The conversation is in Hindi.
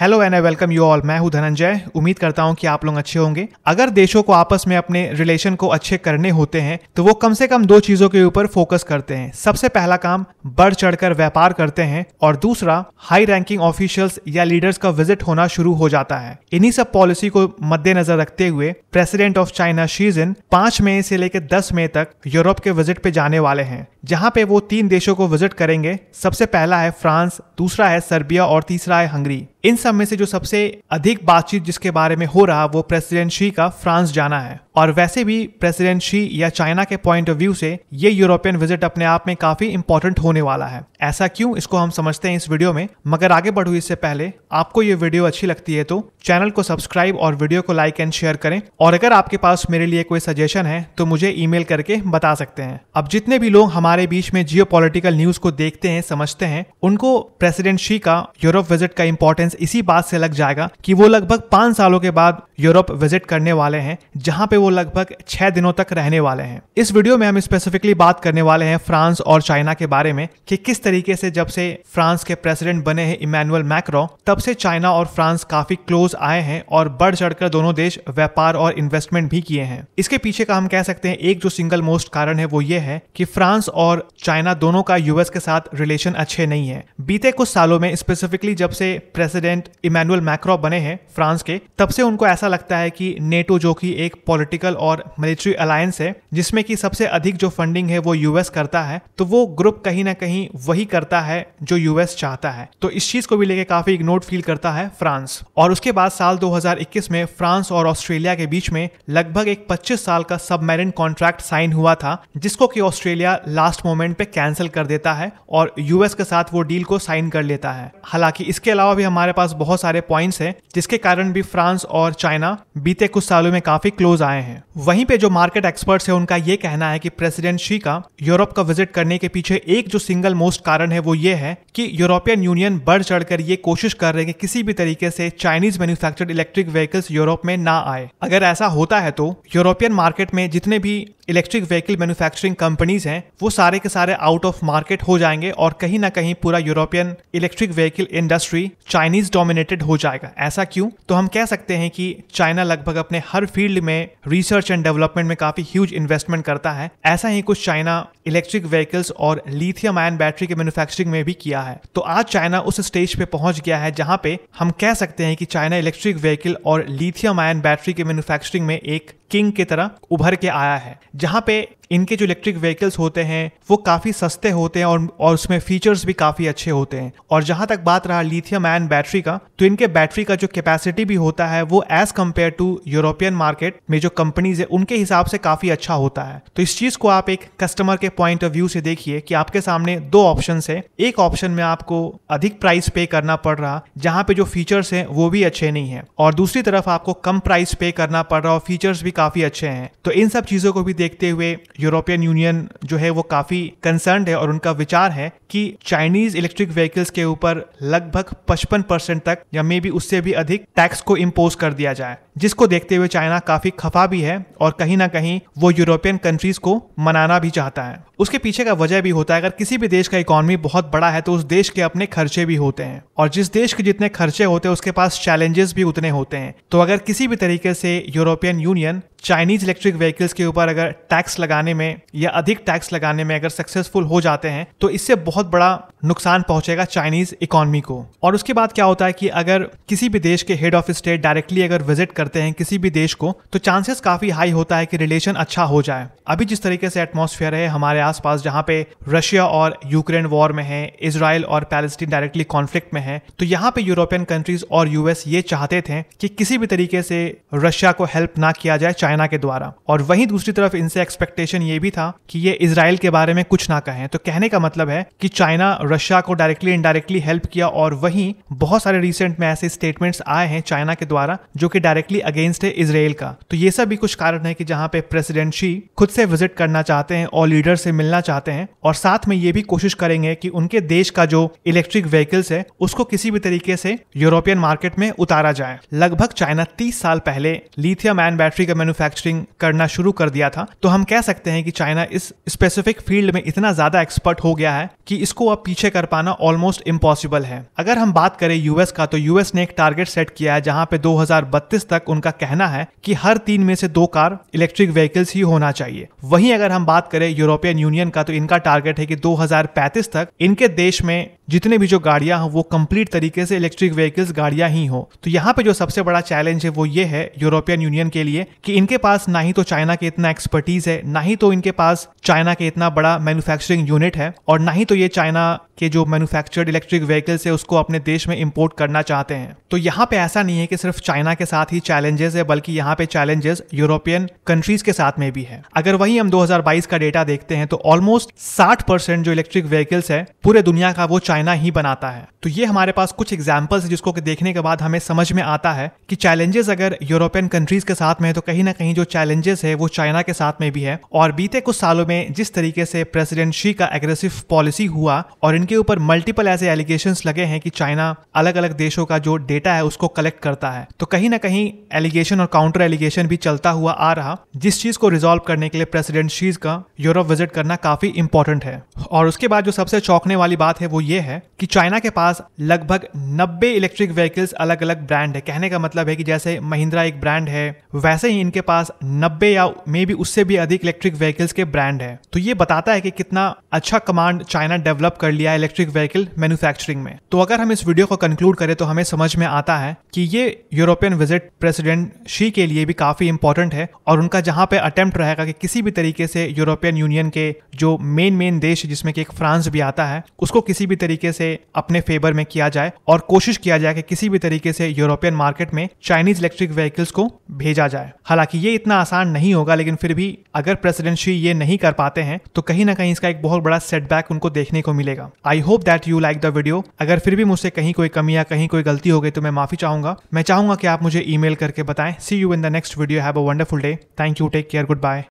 hello and I welcome you all मैं हूं धनंजय उम्मीद करता हूं कि आप लोग अच्छे होंगे अगर देशों को आपस में अपने रिलेशन को अच्छे करने होते हैं तो वो कम से कम दो चीजों के ऊपर फोकस करते हैं सबसे पहला काम बढ़ चढ़कर व्यापार करते हैं और दूसरा हाई रैंकिंग ऑफिशियल्स या लीडर्स का विजिट होना शुरू हो जाता है इन्हीं सब पॉलिसी को मद्देनजर रखते हुए प्रेसिडेंट ऑफ चाइना शीजिन पांच मई से लेकर दस मई तक यूरोप के विजिट पे जाने वाले हैं जहाँ पे वो तीन देशों को विजिट करेंगे सबसे पहला है फ्रांस दूसरा है सर्बिया और तीसरा है हंगरी इन सब सब में से जो सबसे अधिक बातचीत जिसके बारे में हो रहा वो प्रेसिडेंट शी का फ्रांस जाना है और वैसे भी प्रेसिडेंट शी या चाइना के पॉइंट ऑफ व्यू से ये यूरोपियन विजिट अपने आप में काफी इंपॉर्टेंट होने वाला है ऐसा क्यों इसको हम समझते हैं इस वीडियो में मगर आगे बढ़ू इससे पहले आपको ये वीडियो अच्छी लगती है तो चैनल को सब्सक्राइब और वीडियो को लाइक एंड शेयर करें और अगर आपके पास मेरे लिए कोई सजेशन है तो मुझे ई करके बता सकते हैं अब जितने भी लोग हमारे बीच में जियो न्यूज को देखते हैं समझते हैं उनको प्रेसिडेंट शी का यूरोप विजिट का इंपॉर्टेंस इसी इसी बात से लग जाएगा कि वो लगभग पांच सालों के बाद यूरोप विजिट करने वाले हैं जहाँ पे वो लगभग छह दिनों तक रहने वाले हैं इस वीडियो में हम स्पेसिफिकली बात करने वाले हैं फ्रांस और चाइना के बारे में कि किस तरीके से जब से फ्रांस के प्रेसिडेंट बने हैं इमैनुअल मैक्रो तब से चाइना और फ्रांस काफी क्लोज आए हैं और बढ़ चढ़कर दोनों देश व्यापार और इन्वेस्टमेंट भी किए हैं इसके पीछे का हम कह सकते हैं एक जो सिंगल मोस्ट कारण है वो ये है कि फ्रांस और चाइना दोनों का यूएस के साथ रिलेशन अच्छे नहीं है बीते कुछ सालों में स्पेसिफिकली जब से प्रेसिडेंट प्रेसिडेंट इमैनुअल मैक्रो बने हैं फ्रांस के तब से उनको ऐसा लगता है कि नेटो जो कि एक पॉलिटिकल और मिलिट्री अलायंस है जिसमें कि सबसे अधिक जो फंडिंग है वो यूएस करता है तो वो ग्रुप कहीं ना कहीं वही करता है जो यूएस चाहता है तो इस चीज को भी लेके काफी इग्नोर फील करता है फ्रांस और उसके बाद साल 2021 में फ्रांस और ऑस्ट्रेलिया के बीच में लगभग एक 25 साल का सबमरीन कॉन्ट्रैक्ट साइन हुआ था जिसको कि ऑस्ट्रेलिया लास्ट मोमेंट पे कैंसिल कर देता है और यूएस के साथ वो डील को साइन कर लेता है हालांकि इसके अलावा भी हमारे पास बहुत सारे पॉइंट्स हैं जिसके कारण भी फ्रांस और चाइना बीते कुछ सालों में काफी क्लोज आए हैं वहीं पे जो मार्केट एक्सपर्ट्स हैं उनका ये कहना है कि प्रेसिडेंट शी का यूरोप का विजिट करने के पीछे एक जो सिंगल मोस्ट कारण है वो ये है कि यूरोपियन यूनियन बढ़ चढ़कर ये कोशिश कर रहे हैं कि किसी भी तरीके से Chinese manufactured electric vehicles Europe में ना आए अगर ऐसा होता है तो यूरोपियन मार्केट में जितने भी इलेक्ट्रिक व्हीकल मैन्युफैक्चरिंग कंपनीज हैं वो सारे के सारे आउट ऑफ मार्केट हो जाएंगे और कहीं ना कहीं पूरा European electric vehicle industry Chinese dominated हो जाएगा ऐसा क्यों तो हम कह सकते हैं कि चाइना लगभग अपने हर फील्ड में रिसर्च एंड डेवलपमेंट में काफी ह्यूज इन्वेस्टमेंट करता है ऐसा ही कुछ चाइना इलेक्ट्रिक व्हीकल्स और लिथियम आयन बैटरी के मैन्युफैक्चरिंग में भी किया है तो आज चाइना उस स्टेज पे पहुंच गया है जहां पे हम कह सकते हैं कि चाइना इलेक्ट्रिक व्हीकल और लिथियम आयन बैटरी के मैन्युफैक्चरिंग में एक किंग की तरह उभर के आया है जहाँ पे इनके जो इलेक्ट्रिक व्हीकल्स होते हैं वो काफ़ी सस्ते होते हैं और और उसमें फीचर्स भी काफ़ी अच्छे होते हैं और जहाँ तक बात रहा लिथियम आयन बैटरी का तो इनके बैटरी का जो कैपेसिटी भी होता है वो as compared to European market में जो कंपनीज है उनके हिसाब से काफ़ी अच्छा होता है तो इस चीज़ को आप एक कस्टमर के पॉइंट ऑफ व्यू से देखिए कि आपके सामने दो ऑप्शन है एक ऑप्शन में आपको अधिक प्राइस पे करना पड़ रहा जहाँ पे जो फीचर्स हैं वो भी अच्छे नहीं है और दूसरी तरफ आपको कम प्राइस पे करना पड़ रहा और फीचर्स भी काफ़ी अच्छे हैं तो इन सब चीज़ों को भी देखते हुए यूरोपियन यूनियन जो है वो काफ़ी कंसर्न है और उनका विचार है कि चाइनीज इलेक्ट्रिक व्हीकल्स के ऊपर लगभग पचपन परसेंट तक या मे बी उससे भी अधिक टैक्स को इम्पोज कर दिया जाए जिसको देखते हुए चाइना काफी खफा भी है और कहीं ना कहीं वो यूरोपियन कंट्रीज को मनाना भी चाहता है उसके पीछे का वजह भी होता है अगर किसी भी देश का इकोनॉमी बहुत बड़ा है तो उस देश के अपने खर्चे भी होते हैं और जिस देश के जितने खर्चे होते हैं उसके पास चैलेंजेस भी उतने होते हैं तो अगर किसी भी तरीके से European Union Chinese electric vehicles के ऊपर अगर टैक्स लगाने में या अधिक टैक्स लगाने में अगर सक्सेसफुल हो जाते हैं तो इससे बहुत बड़ा नुकसान पहुंचेगा चाइनीज इकोनॉमी को और उसके बाद क्या होता है कि अगर किसी भी देश के हेड ऑफ स्टेट डायरेक्टली अगर विजिट करते हैं किसी भी देश को तो चांसेस काफी हाई होता है कि रिलेशन अच्छा हो जाए अभी जिस तरीके से एटमोसफेयर है हमारे आसपास जहाँ पे रशिया और यूक्रेन वॉर में है इसराइल और पैलेस्टीन डायरेक्टली कॉन्फ्लिक्ट में है तो यहाँ पे यूरोपियन कंट्रीज और यूएस ये चाहते थे कि किसी भी तरीके से रशिया को हेल्प ना किया जाए चाइना के द्वारा और वहीं दूसरी तरफ इनसे एक्सपेक्टेशन ये भी था कि ये इसराइल के बारे में कुछ ना कहें तो कहने का मतलब है कि चाइना रशिया को डायरेक्टली इनडायरेक्टली हेल्प किया और वहीं बहुत सारे रिसेंट में ऐसे स्टेटमेंट्स आए हैं चाइना के द्वारा जो कि डायरेक्टली अगेंस्ट है इसराइल का तो ये सब भी कुछ कारण है कि जहाँ पे प्रेसिडेंट शी खुद से विजिट करना चाहते हैं और लीडर से मिलना चाहते हैं और साथ में ये भी कोशिश करेंगे कि उनके देश का जो इलेक्ट्रिक व्हीकल्स है उसको किसी भी तरीके से यूरोपियन मार्केट में उतारा जाए लगभग चाइना तीस साल पहले लिथियम आयन बैटरी का मैनुफेक्चर मैन्युफैक्चरिंग करना शुरू कर दिया था तो हम कह सकते हैं कि चाइना इस स्पेसिफिक फील्ड में इतना ज़्यादा एक्सपर्ट हो गया है कि इसको अब पीछे कर पाना ऑलमोस्ट इम्पॉसिबल है अगर हम बात करें यूएस का तो यूएस ने एक टारगेट सेट किया है जहां पे 2032 तक उनका कहना है कि हर तीन में से दो कार इलेक्ट्रिक व्हीकल्स ही होना चाहिए वहीं अगर हम बात करें यूरोपियन यूनियन का तो इनका टारगेट है कि 2035 तक इनके देश में जितने भी जो गाड़ियां हैं वो कंप्लीट तरीके से इलेक्ट्रिक व्हीकल्स गाड़ियां ही हो तो यहाँ पे जो सबसे बड़ा चैलेंज है वो ये है यूरोपियन यूनियन के लिए कि इन इनके पास ना ही तो चाइना के इतना एक्सपर्टीज है ना ही तो इनके पास चाइना के इतना बड़ा मैन्युफैक्चरिंग यूनिट है और ना ही तो ये चाइना के जो मैन्युफैक्चर्ड इलेक्ट्रिक व्हीकल्स है उसको अपने देश में इंपोर्ट करना चाहते हैं तो यहाँ पे ऐसा नहीं है कि सिर्फ चाइना के साथ ही चैलेंजेस है बल्कि यहाँ पे चैलेंजेस यूरोपियन कंट्रीज के साथ में भी है अगर वही हम 2022 का डेटा देखते हैं तो ऑलमोस्ट 60 परसेंट जो इलेक्ट्रिक व्हीकल्स है पूरे दुनिया का वो चाइना ही बनाता है तो ये हमारे पास कुछ एग्जाम्पल्स है जिसको देखने के बाद हमें समझ में आता है कि चैलेंजेस अगर यूरोपियन कंट्रीज के साथ में है तो कहीं ना कहीं जो चैलेंजेस है वो चाइना के साथ में भी है और बीते कुछ सालों में जिस तरीके से प्रेसिडेंट शी का एग्रेसिव पॉलिसी हुआ और इनके ऊपर मल्टीपल ऐसे एलिगेशन लगे हैं कि चाइना अलग अलग देशों का जो डेटा है उसको कलेक्ट करता है तो कहीं ना कहीं एलिगेशन और काउंटर एलिगेशन भी चलता हुआ आ रहा जिस चीज को रिजोल्व करने के लिए प्रेसिडेंट शीज का यूरोप विजिट करना काफी इंपॉर्टेंट है और उसके बाद जो सबसे चौंकने वाली बात है वो ये है कि चाइना के पास लगभग 90 इलेक्ट्रिक व्हीकल्स अलग अलग ब्रांड है कहने का मतलब है कि जैसे महिंद्रा एक ब्रांड है वैसे ही इनके पास 90 या मे भी उससे भी अधिक इलेक्ट्रिक व्हीकल्स के ब्रांड हैं तो ये बताता है कि कितना अच्छा कमांड चाइना डेवलप कर लिया है इलेक्ट्रिक व्हीकल मैन्युफैक्चरिंग में तो अगर हम इस वीडियो को कंक्लूड करें तो हमें समझ में आता है कि ये यूरोपियन विजिट प्रेसिडेंट शी के लिए भी काफी इंपॉर्टेंट है और उनका जहाँ पे अटेम्प्ट रहेगा कि किसी भी तरीके से यूरोपियन यूनियन के जो मेन मेन देश जिसमें कि एक फ्रांस भी आता है उसको किसी भी तरीके से अपने फेवर में किया जाए और कोशिश किया जाए कि किसी भी तरीके से यूरोपियन मार्केट में चाइनीज इलेक्ट्रिक व्हीकल्स को भेजा जाए हालांकि ये इतना आसान नहीं होगा लेकिन फिर भी अगर श्री ये नहीं कर पाते हैं तो कहीं ना कहीं इसका एक बहुत बड़ा सेटबैक उनको देखने को मिलेगा I hope that you like the video अगर फिर भी मुझसे कहीं कोई कमी या कहीं कोई गलती हो गई तो मैं माफी चाहूंगा मैं चाहूंगा कि आप मुझे ईमेल करके बताएं see you in the next video have a wonderful day thank you take care good bye